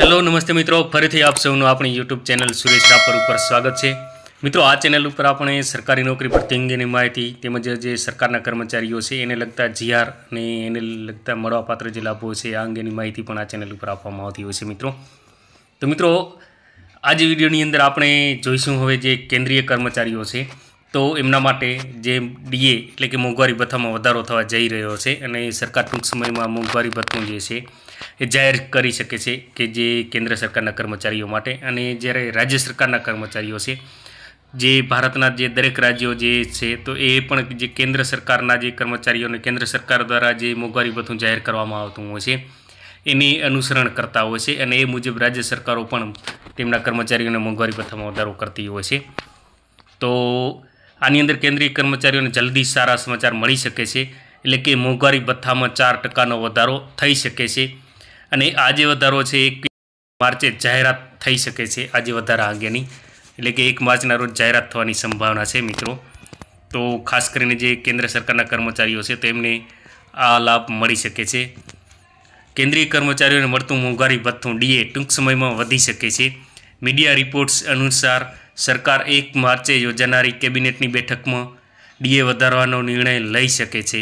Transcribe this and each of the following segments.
hello નમસ્તે મિત્રો ફરીથી આપ સૌનું આપણી યુટ્યુબ ચેનલ સુરેશ રાપર ઉપર સ્વાગત છે મિત્રો આ ચેનલ ઉપર આપણે સરકારી નોકરી ભરતી અંગેની માહિતી તેમજ જે સરકારના કર્મચારીઓ છે એને લગતા જીઆર અને એને લગતા મળવાપાત્ર જે લાભો છે આ અંગેની માહિતી પણ આ ચેનલ ઉપર આપવામાં આવતી હોય છે મિત્રો તો મિત્રો આજે વિડીયોની અંદર આપણે જોઈશું હવે જે કેન્દ્રીય કર્મચારીઓ છે તો એમના માટે જે ડીએ એટલે કે મોંઘવારી ભથ્થામાં વધારો થવા જઈ રહ્યો છે અને સરકાર ટૂંક સમયમાં મોંઘવારી ભથ્થું જે છે એ જાહેર કરી શકે છે કે જે કેન્દ્ર સરકારના કર્મચારીઓ માટે અને જ્યારે રાજ્ય સરકારના કર્મચારીઓ છે જે ભારતના જે દરેક રાજ્યો જે છે તો એ પણ જે કેન્દ્ર સરકારના જે કર્મચારીઓને કેન્દ્ર સરકાર દ્વારા જે મોંઘવારી ભથ્થું જાહેર કરવામાં આવતું હોય છે એની અનુસરણ કરતા હોય છે અને એ મુજબ રાજ્ય સરકારો પણ તેમના કર્મચારીઓને મોંઘવારી ભથ્થામાં વધારો કરતી હોય છે તો આની અંદર કેન્દ્રીય કર્મચારીઓને જલ્દી સારા સમાચાર મળી શકે છે એટલે કે મોંઘવારી ભથ્થામાં ચાર ટકાનો વધારો થઈ શકે છે અને આજે વધારો છે એક માર્ચે જાહેરાત થઈ શકે છે આજે વધારા અંગેની એટલે કે એક માર્ચના રોજ જાહેરાત થવાની સંભાવના છે મિત્રો તો ખાસ કરીને જે કેન્દ્ર સરકારના કર્મચારીઓ છે તેમને આ લાભ મળી શકે છે કેન્દ્રીય કર્મચારીઓને મળતું મોંઘવારી ભથ્થું ડીએ ટૂંક સમયમાં વધી શકે છે મીડિયા રિપોર્ટ્સ અનુસાર સરકાર એક માર્ચે યોજાનારી કેબિનેટની બેઠકમાં ડીએ વધારવાનો નિર્ણય લઈ શકે છે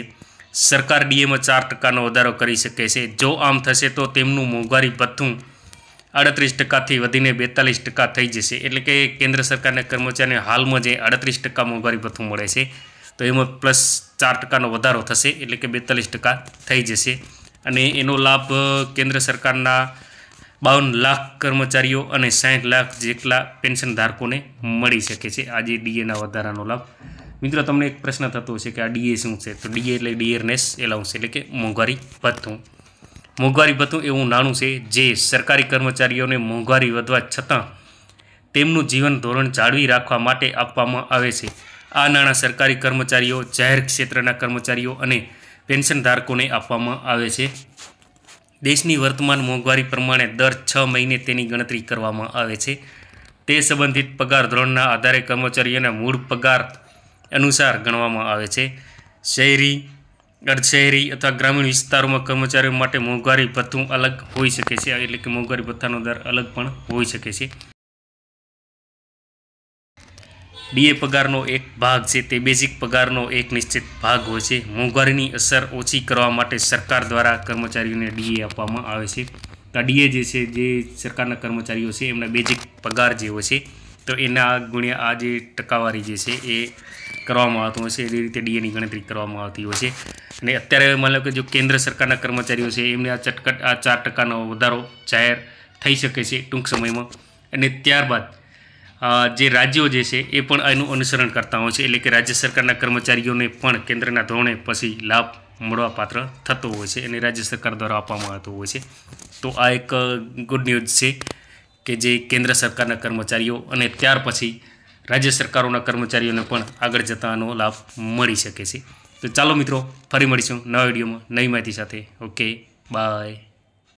સરકાર ડીએમાં ચાર ટકાનો વધારો કરી શકે છે જો આમ થશે તો તેમનું મોંઘવારી ભથ્થું અડત્રીસ ટકાથી વધીને બેતાલીસ ટકા થઈ જશે એટલે કે કેન્દ્ર સરકારના કર્મચારીને હાલમાં જે અડત્રીસ ટકા મોંઘવારી ભથ્થું મળે છે તો એમાં પ્લસ ચાર ટકાનો વધારો થશે એટલે કે બેતાલીસ ટકા થઈ જશે અને એનો લાભ કેન્દ્ર સરકારના બાવન લાખ કર્મચારીઓ અને સાહીઠ લાખ જેટલા પેન્શન ધારકોને મળી શકે છે આજે ડીએના વધારાનો લાભ મિત્રો તમને એક પ્રશ્ન થતો છે કે આ ડીએ શું છે તો ડીએ એટલે ડીએરનેસ એલાઉન્સ એટલે કે મોંઘવારી ભથ્થું મોંઘવારી ભથ્થું એવું નાણું છે જે સરકારી કર્મચારીઓને મોંઘવારી વધવા છતાં તેમનું જીવન ધોરણ જાળવી રાખવા માટે આપવામાં આવે છે આ નાણાં સરકારી કર્મચારીઓ જાહેર ક્ષેત્રના કર્મચારીઓ અને પેન્શન ધારકોને આપવામાં આવે છે દેશની વર્તમાન મોંઘવારી પ્રમાણે દર છ મહિને તેની ગણતરી કરવામાં આવે છે તે સંબંધિત પગાર ધોરણના આધારે કર્મચારીઓના મૂળ પગાર અનુસાર ગણવામાં આવે છે શહેરી અર્ધશહેરી અથવા ગ્રામીણ વિસ્તારોમાં કર્મચારીઓ માટે મોંઘવારી ભથ્થું અલગ હોઈ શકે છે એટલે કે મોંઘવારી ભથ્થાનો દર અલગ પણ હોઈ શકે છે ડીએ પગારનો એક ભાગ છે તે બેઝિક પગારનો એક નિશ્ચિત ભાગ હોય છે મોંઘવારીની અસર ઓછી કરવા માટે સરકાર દ્વારા કર્મચારીઓને ડીએ આપવામાં આવે છે તો ડીએ જે છે જે સરકારના કર્મચારીઓ છે એમના બેઝિક પગાર જે હોય છે તો એના ગુણ્યા આ જે ટકાવારી જે છે એ કરવામાં આવતું હોય છે એ રીતે ડીએની ગણતરી કરવામાં આવતી હોય છે અને અત્યારે મતલબ કે જો કેન્દ્ર સરકારના કર્મચારીઓ છે એમને આ ચટકટ આ ચાર ટકાનો વધારો જાહેર થઈ શકે છે ટૂંક સમયમાં અને ત્યારબાદ જે રાજ્યો જે છે એ પણ એનું અનુસરણ કરતા હોય છે એટલે કે રાજ્ય સરકારના કર્મચારીઓને પણ કેન્દ્રના ધોરણે પછી લાભ મળવા પાત્ર થતો હોય છે અને રાજ્ય સરકાર દ્વારા આપવામાં આવતો હોય છે તો આ એક ગુડ ન્યૂઝ છે કે જે કેન્દ્ર સરકારના કર્મચારીઓ અને ત્યાર પછી રાજ્ય સરકારોના કર્મચારીઓને પણ આગળ જતાનો લાભ મળી શકે છે તો ચાલો મિત્રો ફરી મળીશું નવા વિડીયોમાં નવી માહિતી સાથે ઓકે બાય